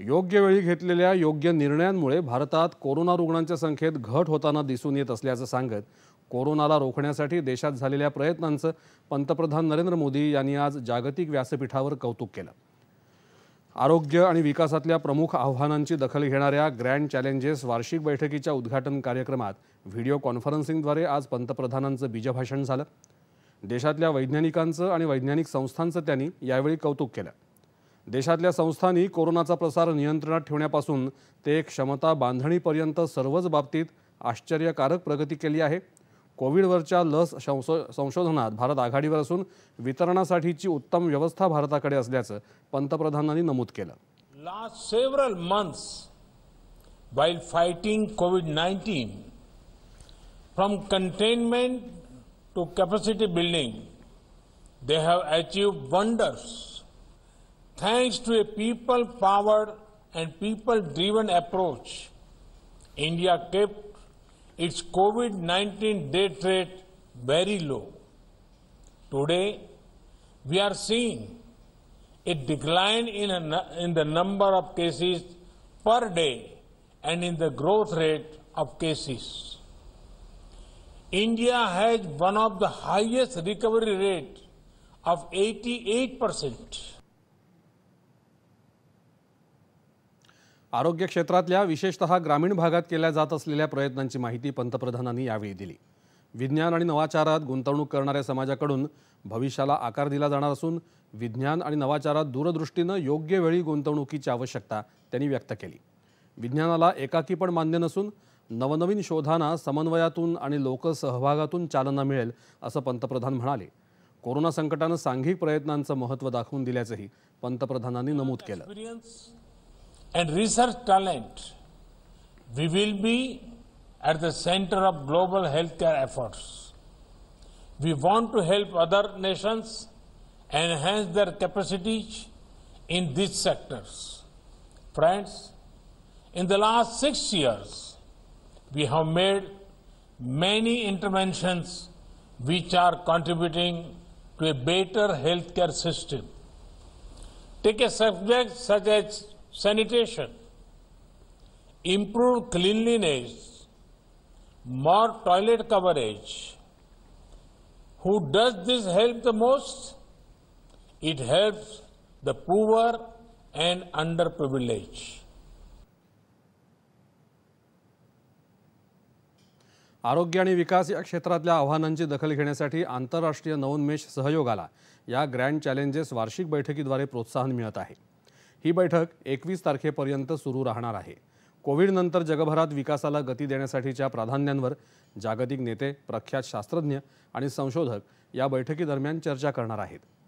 योग्य वेळी घेतलेल्या योग्य निर्णयांमुळे भारतात कोरोना रुग्णांच्या संख्येत घट होताना दिसून येत असल्याचं सांगत कोरोनाला रोखण्यासाठी देशात झालेल्या प्रयत्नांचं पंतप्रधान नरेंद्र मोदी यांनी आज जागतिक व्यासपीठावर कौतुक केलं आरोग्य आणि विकासातल्या प्रमुख आव्हानांची दखल घेणाऱ्या ग्रँड चॅलेंजेस वार्षिक बैठकीच्या उद्घाटन कार्यक्रमात व्हिडिओ कॉन्फरन्सिंगद्वारे आज पंतप्रधानांचं बीजभाषण झालं देशातल्या वैज्ञानिकांचं आणि वैज्ञानिक संस्थांचं त्यांनी यावेळी कौतुक केलं देशातल्या संस्थांनी कोरोनाचा प्रसार नियंत्रणात ठेवण्यापासून ते क्षमता बांधणीपर्यंत सर्वच बाबतीत आश्चर्यकारक प्रगती केली आहे कोविडवरच्या लस संशो संशोधनात भारत आघाडीवर असून वितरणासाठीची उत्तम व्यवस्था भारताकडे असल्याचं पंतप्रधानांनी नमूद केलं last several months while fighting COVID nineteen from containment to capacity building they have achieve wonders Thanks to a people powered and people driven approach, India kept its COVID 19 death rate very low. Today, we are seeing a decline in, a, in the number of cases per day and in the growth rate of cases. India has one of the highest recovery rate of 88 percent. आरोग्य क्षेत्रातल्या विशेषतः ग्रामीण भागात केल्या जात असलेल्या प्रयत्नांची माहिती पंतप्रधानांनी यावेळी दिली विज्ञान आणि नवाचारात गुंतवणूक करणाऱ्या समाजाकडून भविष्याला आकार दिला जाणार असून विज्ञान आणि नवाचारात दूरदृष्टीनं योग्य वेळी गुंतवणुकीची आवश्यकता त्यांनी व्यक्त केली विज्ञानाला एकाकी पण मान्य नसून नवनवीन शोधांना समन्वयातून आणि लोकसहभागातून चालना मिळेल असं पंतप्रधान म्हणाले कोरोना संकटानं सांघिक प्रयत्नांचं महत्त्व दाखवून दिल्याचंही पंतप्रधानांनी नमूद केलं and research talent, we will be at the center of global healthcare efforts. We want to help other nations enhance their capacities in these sectors. Friends, in the last six years, we have made many interventions which are contributing to a better healthcare system. Take a subject such as sanitation, improved cleanliness, more toilet coverage. Who does this help the most? It helps the poor and underprivileged. आरोग्य आणि विकास या क्षेत्रातल्या आव्हानांची दखल घेण्यासाठी आंतरराष्ट्रीय नवोन्मेष सहयोगाला या grand challenges वार्षिक बैठकीद्वारे प्रोत्साहन मिळत आहे ही बैठक एकवीस तारखेपर्यंत सुरू राहणार आहे कोविडनंतर जगभरात विकासाला गती देण्यासाठीच्या प्राधान्यांवर जागतिक नेते प्रख्यात शास्त्रज्ञ आणि संशोधक या बैठकीदरम्यान चर्चा करणार आहेत